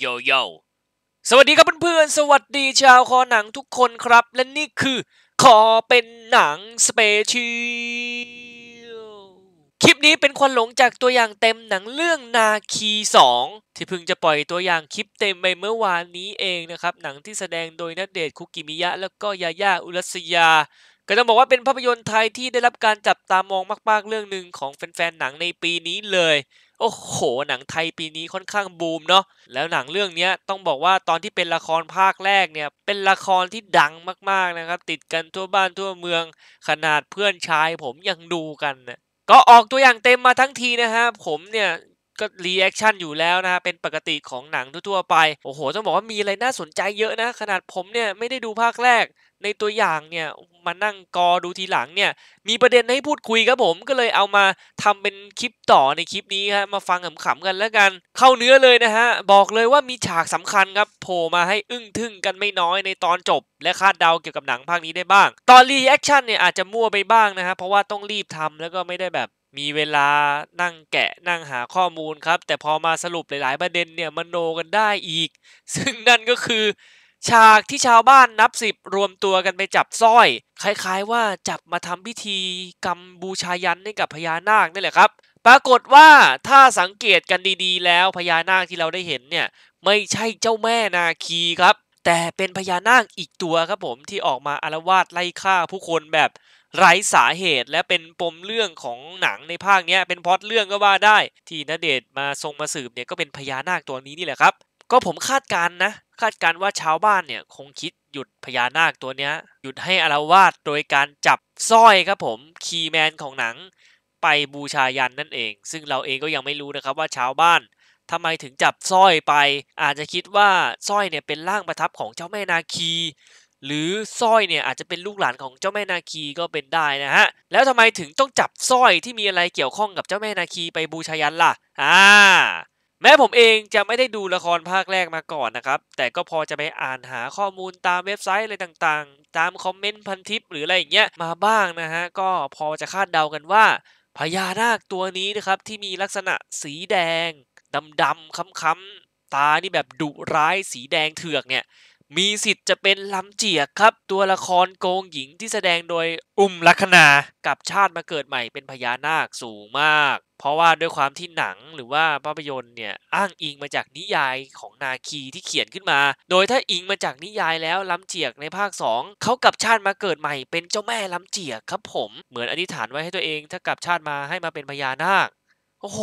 โยโยสวัสดีครับเพื่อนๆสวัสดีชาวคอหนังทุกคนครับ และนี่คือคอเป็นหนังสเปเชียลคลิปนี้เป็นควันหลงจากตัวอย่างเต็มหนังเรื่องนาคี2ที่เพิ่งจะปล่อยตัวอย่างคลิปเต็มไปเมื่อวานนี้เองนะครับหนังที่แสดงโดยนัดเดทคุกิมิยะแล้วก็ยาย่าอุรัสยาก็ต้องบอกว่าเป็นภาพยนตร์ไทยที่ได้รับการจับตามองมาก ๆเรื่องหนึ่งของแฟนๆหนังในปีนี้เลย โอ้โห หนังไทยปีนี้ค่อนข้างบูมเนาะ แล้วหนังเรื่องนี้ต้องบอกว่าตอนที่เป็นละครภาคแรกเนี่ย เป็นละครที่ดังมากๆนะครับ ติดกันทั่วบ้านทั่วเมือง ขนาดเพื่อนชาย ผมยังดูกันนะก็ออกตัวอย่างเต็มมาทั้งทีนะฮะผมเนี่ยก็รีแอคชั่นอยู่แล้วนะเป็นปกติของหนังทั่วๆไป โอ้โห ต้องบอกว่ามีอะไรน่าสนใจเยอะนะ ขนาดผมเนี่ยไม่ได้ดูภาคแรกในตัวอย่างเนี่ยมานั่งกอดูทีหลังเนี่ย มีประเด็นให้พูดคุยครับผมก็เลยเอามาทำเป็นคลิปต่อในคลิปนี้ฮะมาฟังขำๆกันแล้วกัน เข้าเนื้อเลยนะฮะ บอกเลยว่ามีฉากสำคัญครับโผล่มาให้อึ้งทึ่งกันไม่น้อยในตอนจบ และคาดเดาเกี่ยวกับหนังภาคนี้ได้บ้าง ตอนรีแอคชั่นเนี่ยอาจจะมั่วไปบ้างนะฮะเพราะว่าต้องรีบทำแล้วก็ไม่ได้แบบมีเวลานั่งแกะนั่งหาข้อมูลครับแต่พอมาสรุปหลายๆ ประเด็นเนี่ยมโนกันได้อีก ซึ่งนั่นก็คือ ฉากที่ชาวบ้านนับสิบรวมตัวกันไปจับสร้อย คล้ายๆว่าจับมาทำพิธีกรรมบูชายันให้กับพญานาคนี่แหละครับ ปรากฏว่าถ้าสังเกตกันดีๆ แล้ว พญานาคที่เราได้เห็นเนี่ยไม่ใช่เจ้าแม่นาคีครับ แต่เป็นพญานาคอีกตัวครับผมที่ออกมาอารวาสไล่ฆ่าผู้คนแบบไร้สาเหตุและเป็นปมเรื่องของหนังในภาคนี้เป็นพอดเรื่องก็ว่าได้ที่นเดชมาทรงมาสืบเนี่ยก็เป็นพญานาคตัวนี้นี่แหละครับก็ผมคาดการนะ คาดการว่าชาวบ้านเนี่ยคงคิดหยุดพญานาคตัวนี้หยุดให้อารวาสโดยการจับสร้อยครับผมคีแมนของหนังไปบูชายันนั่นเอง ซึ่งเราเองก็ยังไม่รู้นะครับว่าชาวบ้านทำไมถึงจับสร้อยไป อาจจะคิดว่าสร้อยเนี่ยเป็นร่างประทับของเจ้าแม่นาคีหรือสร้อยเนี่ยอาจจะเป็นลูกหลานของเจ้าแม่นาคีก็เป็นได้นะฮะแล้วทำไมถึงต้องจับสร้อยที่มีอะไรเกี่ยวข้องกับเจ้าแม่นาคีไปบูชายันล่ะอ่าแม้ผมเองจะไม่ได้ดูละครภาคแรกมาก่อนนะครับ แต่ก็พอจะไปอ่านหาข้อมูลตามเว็บไซต์อะไรต่างๆ ตามคอมเมนต์ พันทิปหรืออะไรอย่างเงี้ยมาบ้างนะฮะก็พอจะคาดเดากันว่า พญานาคตัวนี้นะครับ ที่มีลักษณะสีแดง ดำๆ ค้ำๆตานี่แบบดุร้ายสีแดงเถือกเนี่ยมีสิทธิ์จะเป็นล้ำเจียกครับ ตัวละครโกงหญิงที่แสดงโดยอุ้มลัคนา กับชาติมาเกิดใหม่เป็นพญานาคสูงมาก เพราะว่าด้วยความที่หนังหรือว่าภาพยนตร์เนี่ยอ้างอิงมาจากนิยายของนาคีที่เขียนขึ้นมา โดยถ้าอิงมาจากนิยายแล้วล้ำเจียกในภาค 2เขากับชาติมาเกิดใหม่เป็นเจ้าแม่ล้ำเจียกครับผม เหมือนอธิษฐานไว้ให้ตัวเอง ถ้ากับชาติมาให้มาเป็นพญานาคโอ้โห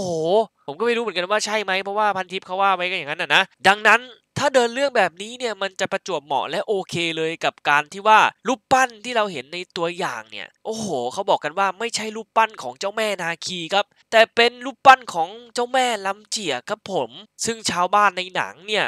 ผมก็ไม่รู้เหมือนกันว่าใช่ไหมเพราะว่าพันทิพย์เขาว่าไว้กันอย่างนั้นนะดังนั้นถ้าเดินเรื่องแบบนี้เนี่ยมันจะประจวบเหมาะและโอเคเลยกับการที่ว่ารูปปั้นที่เราเห็นในตัวอย่างเนี่ย โอ้โห เขาบอกกันว่าไม่ใช่รูปปั้นของเจ้าแม่นาคีครับ แต่เป็นรูปปั้นของเจ้าแม่ลำเจียครับผมซึ่งชาวบ้านในหนังเนี่ย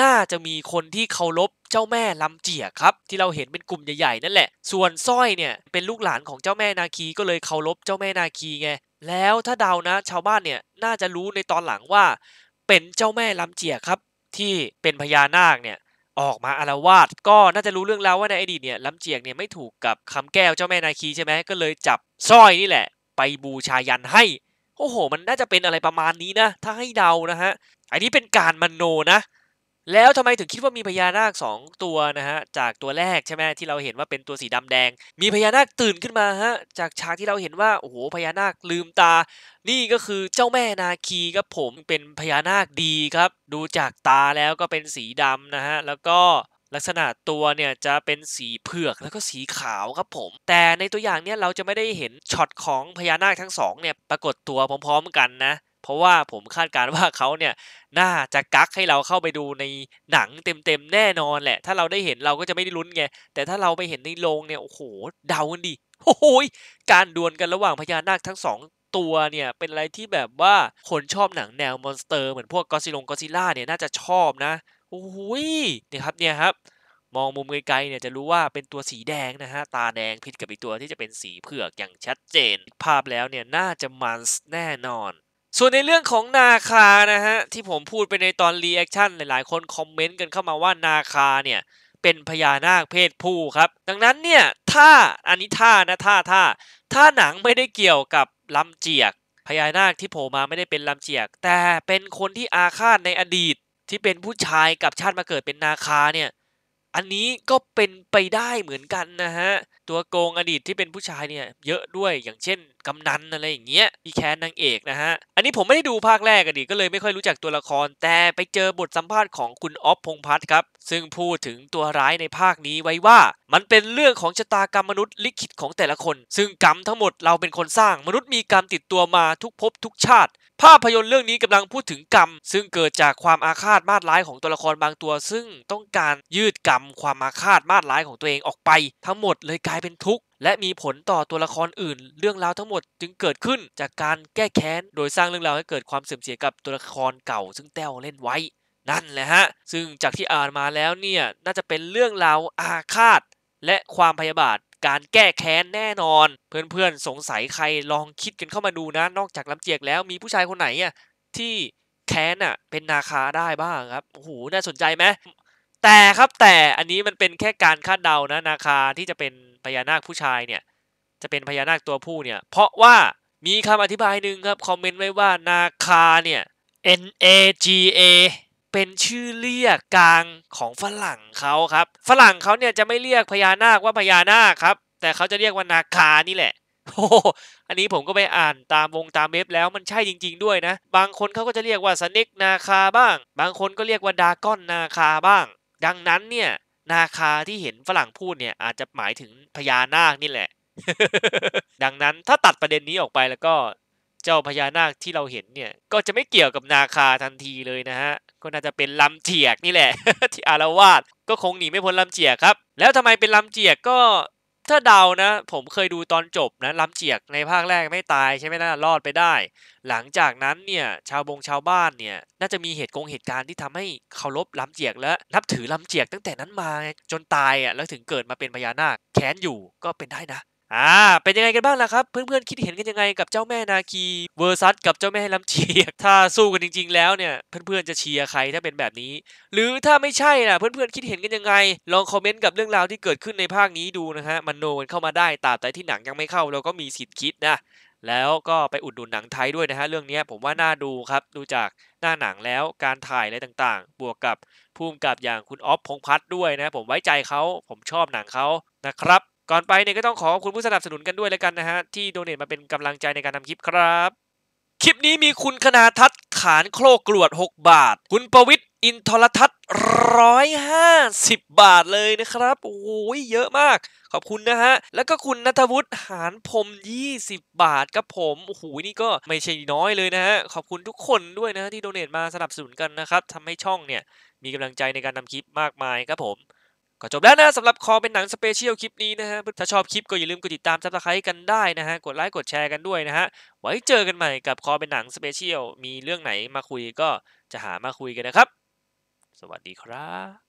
น่าจะมีคนที่เคารพเจ้าแม่ลำเจียครับ ที่เราเห็นเป็นกลุ่มใหญ่ๆนั่นแหละส่วนสร้อยเนี่ยเป็นลูกหลานของเจ้าแม่นาคีก็เลยเคารพเจ้าแม่นาคีไงแล้วถ้าเดานะชาวบ้านเนี่ยน่าจะรู้ในตอนหลังว่า เป็นเจ้าแม่ลำเจียครับที่เป็นพญานาคเนี่ยออกมาอารวาสก็น่าจะรู้เรื่องแล้วว่าในอดีตเนี่ยล้ำเจียกเนี่ยไม่ถูกกับคำแก้วเจ้าแม่นาคีใช่ไหมก็เลยจับสร้อยนี่แหละ ไปบูชายันให้ โอ้โหมันน่าจะเป็นอะไรประมาณนี้นะ ถ้าให้เดานะฮะ อันนี้เป็นการมโนนะแล้วทำไมถึงคิดว่ามีพญานาคสองตัวนะฮะจากตัวแรกใช่ไหมที่เราเห็นว่าเป็นตัวสีดำแดง มีพญานาคตื่นขึ้นมาฮะจากฉากที่เราเห็นว่าโอ้โหพญานาคลืมตา นี่ก็คือเจ้าแม่นาคีครับผมเป็นพญานาคดีครับ ดูจากตาแล้วก็เป็นสีดำนะฮะแล้วก็ลักษณะตัวเนี่ยจะเป็นสีเผือกแล้วก็สีขาวครับผม แต่ในตัวอย่างเนี่ยเราจะไม่ได้เห็นช็อตของพญานาคทั้งสองเนี่ยปรากฏตัวพร้อมๆ กันนะเพราะว่าผมคาดการว่าเขาเนี่ยน่าจะกักให้เราเข้าไปดูในหนังเต็มๆแน่นอนแหละ ถ้าเราได้เห็นเราก็จะไม่ได้ลุ้นไงแต่ถ้าเราไปเห็นในโรงเนี่ยโอ้โหเดากันดิโอ้โหการดวลกันระหว่างพญานาคทั้งสองตัวเนี่ยเป็นอะไรที่แบบว่าคนชอบหนังแนวมอนสเตอร์เหมือนพวกกอซิลงกอซิล่าเนี่ยน่าจะชอบนะโอ้ยเนี่ยครับเนี่ยครับมองมุมไกลๆเนี่ยจะรู้ว่าเป็นตัวสีแดงนะฮะตาแดงผิดกับอีตัวที่จะเป็นสีเผือกอย่างชัดเจน ภาพแล้วเนี่ยน่าจะมันแน่นอนส่วนในเรื่องของนาคานะฮะที่ผมพูดไปในตอนรีแอคชั่นหลายๆคนคอมเมนต์กันเข้ามาว่านาคาเนี่ยเป็นพญานาคเพศผู้ครับ ดังนั้นเนี่ยถ้าอันนี้ท่านะท่าท่าถ้าหนังไม่ได้เกี่ยวกับลำเจียก พญานาคที่โผล่มาไม่ได้เป็นลำเจียก แต่เป็นคนที่อาฆาตในอดีตที่เป็นผู้ชายกับชาติมาเกิดเป็นนาคาเนี่ยอันนี้ก็เป็นไปได้เหมือนกันนะฮะ ตัวโกงอดีตที่เป็นผู้ชายเนี่ยเยอะด้วยอย่างเช่นกำนันอะไรอย่างเงี้ยพี่แคนนางเอกนะฮะ อันนี้ผมไม่ได้ดูภาคแรกอดีตก็เลยไม่ค่อยรู้จักตัวละคร แต่ไปเจอบทสัมภาษณ์ของคุณออฟพงพัฒน์ครับซึ่งพูดถึงตัวร้ายในภาคนี้ไว้ว่ามันเป็นเรื่องของชะตากรรมมนุษย์ลิขิตของแต่ละคน ซึ่งกรรมทั้งหมดเราเป็นคนสร้างมนุษย์มีกรรมติดตัวมาทุกภพทุกชาติ ภาพยนตร์เรื่องนี้กำลังพูดถึงกรรม ซึ่งเกิดจากความอาฆาตมาดร้ายของตัวละครบางตัว ซึ่งต้องการยืดกรรมความอาฆาตมาดร้ายของตัวเองออกไป ทั้งหมดเลยกลายเป็นทุกข์และมีผลต่อตัวละครอื่น เรื่องราวทั้งหมดจึงเกิดขึ้น จากการแก้แค้น โดยสร้างเรื่องราวให้เกิดความเสื่อมเสียกับตัวละครเก่า ซึ่งแต้วเล่นไว้นั่นแหละฮะ ซึ่งจากที่อ่านมาแล้วเนี่ย น่าจะเป็นเรื่องราวอาฆาตและความพยาบาทการแก้แค้นแน่นอน เพื่อนๆสงสัยใครลองคิดกันเข้ามาดูนะ นอกจากลำเจียกแล้ว มีผู้ชายคนไหนอ่ะที่แค้นอ่ะเป็นนาคาได้บ้างครับ โอ้โห น่าสนใจไหมแต่ครับ แต่อันนี้มันเป็นแค่การคาดเดานะนาคาที่จะเป็นพญานาคผู้ชายเนี่ย จะเป็นพญานาคตัวผู้เนี่ย เพราะว่ามีคำอธิบายหนึ่งครับคอมเมนต์ไว้ว่านาคาเนี่ย N A G A เป็นชื่อเรียกกลางของฝรั่งเขาครับ ฝรั่งเขาเนี่ยจะไม่เรียกพญานาคว่าพญานาคครับ แต่เขาจะเรียกว่านาคานี่แหละโอ้อันนี้ผมก็ไปอ่านตามวงตามเว็บแล้วมันใช่จริง ๆ ด้วยนะบางคนเขาก็จะเรียกว่าสเน็กนาคาบ้าง บางคนก็เรียกว่าดากอนนาคาบ้าง ดังนั้นเนี่ยนาคาที่เห็นฝรั่งพูดเนี่ยอาจจะหมายถึงพญานาคนี่แหละดังนั้นถ้าตัดประเด็นนี้ออกไปแล้วก็เจ้าพญานาคที่เราเห็นเนี่ยก็จะไม่เกี่ยวกับนาคาทันทีเลยนะฮะก็น่าจะเป็นลำเจียกนี่แหละที่อารวาสก็คงหนีไม่พ้นลำเจียกครับ แล้วทำไมเป็นลำเจียกก็ถ้าเดานะ ผมเคยดูตอนจบนะลำเจียกในภาคแรกไม่ตายใช่ไหมนะรอดไปได้ หลังจากนั้นเนี่ยชาวบงชาวบ้านเนี่ย น่าจะมีเหตุกงเหตุการณ์ที่ทำให้เคารพลำเจียกและนับถือลำเจียกตั้งแต่นั้นมาจนตายอ่ะแล้วถึงเกิดมาเป็นพญานาคแค้นอยู่ก็เป็นได้นะอ่าเป็นยังไงกันบ้างล่ะครับ เพื่อนๆคิดเห็นกันยังไงกับเจ้าแม่นาคีเวอร์ซัสกับเจ้าแม่ลำเชียกถ้าสู้กันจริง ๆ แล้วเนี่ยเพื่อนๆจะเชียร์ใครถ้าเป็นแบบนี้ หรือถ้าไม่ใช่นะเพื่อนๆคิดเห็นกันยังไงลองคอมเมนต์กับเรื่องราวที่เกิดขึ้นในภาคนี้ดูนะฮะมันโนกันเข้ามาได้ตราบใดที่หนังยังไม่เข้าเราก็มีสิทธิ์คิดนะแล้วก็ไปอุดหนุนหนังไทยด้วยนะฮะเรื่องนี้ผมว่าน่าดูครับดูจากหน้าหนังแล้วการถ่ายอะไรต่างๆ บวกกับภูมิกับอย่างคุณออฟพงพัฒน์ด้วยนะ ผมไว้ใจเขาผมชอบหนังเขานะครับก่อนไปเนี่ยก็ต้องขอขอบคุณผู้สนับสนุนกันด้วยแล้วกันนะฮะ ที่โดเนทมาเป็นกำลังใจในการทำคลิปครับ คลิปนี้มีคุณคณาทัศขานโครกรวด 6 บาท คุณประวิทย์อินทรทัศน์ร้อยห้าสิบบาทเลยนะครับโอ้ยเยอะมาก ขอบคุณนะฮะ แล้วก็คุณนัทวุฒิหานพรมยี่สิบบาทครับผมโอ้โห นี่ก็ไม่ใช่น้อยเลยนะฮะขอบคุณทุกคนด้วยนะที่โดเนทมาสนับสนุนกันนะครับทำให้ช่องเนี่ยมีกำลังใจในการทำคลิปมากมายครับผมก็จบแล้วนะสำหรับคอเป็นหนังสเปเชียลคลิปนี้นะฮะถ้าชอบคลิปก็อย่าลืมกดติดตามซับสไครต์กันได้นะฮะกดไลค์กดแชร์กันด้วยนะฮะไว้เจอกันใหม่กับคอเป็นหนังสเปเชียลมีเรื่องไหนมาคุยก็จะหามาคุยกันนะครับ สวัสดีครับ